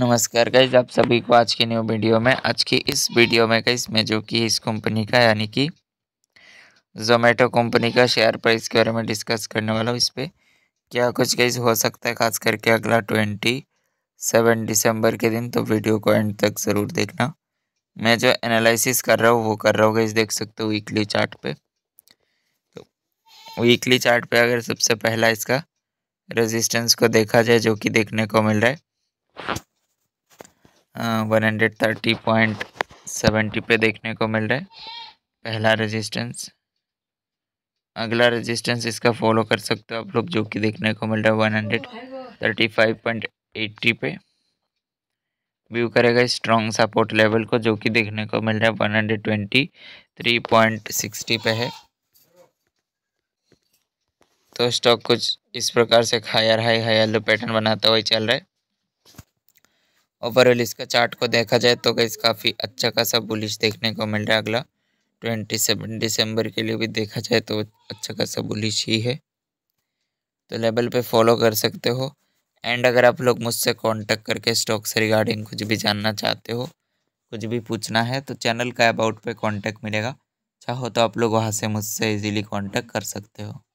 नमस्कार गाइज आप सभी को आज की न्यू वीडियो में आज की इस वीडियो में गई मैं जो कि इस कंपनी का यानी कि जोमेटो कंपनी का शेयर प्राइस के बारे में डिस्कस करने वाला हूँ इस पर क्या कुछ गाइज हो सकता है खास करके अगला ट्वेंटी सेवन दिसंबर के दिन तो वीडियो को एंड तक ज़रूर देखना मैं जो एनालिसिस कर रहा हूँ वो कर रहा हूँ गाइज देख सकते हो वीकली चार्ट पे तो वीकली चार्ट पे अगर सबसे पहला इसका रेजिस्टेंस को देखा जाए जो कि देखने को मिल रहा है one hundred thirty point seventy पे देखने को मिल रहा है पहला रेजिस्टेंस अगला रेजिस्टेंस इसका फॉलो कर सकते हो आप लोग जो कि देखने को मिल रहा है one hundred thirty five point eighty पे व्यू करेगा स्ट्रॉन्ग सपोर्ट लेवल को जो कि देखने को मिल रहा है one hundred twenty three point sixty पे है तो स्टॉक कुछ इस प्रकार से higher high higher low pattern बनाता हुआ चल रहा है ओवरऑल इसका चार्ट को देखा जाए तो गैस काफ़ी अच्छा खासा बुलिश देखने को मिल रहा है अगला ट्वेंटी सेवन दिसंबर के लिए भी देखा जाए तो अच्छा खासा बुलिश ही है तो लेवल पे फॉलो कर सकते हो एंड अगर आप लोग मुझसे कांटेक्ट करके स्टॉक से रिगार्डिंग कुछ भी जानना चाहते हो कुछ भी पूछना है तो चैनल का अबाउट पे कांटेक्ट मिलेगा चाहो तो आप लोग वहाँ से मुझसे इजीली कांटेक्ट कर सकते हो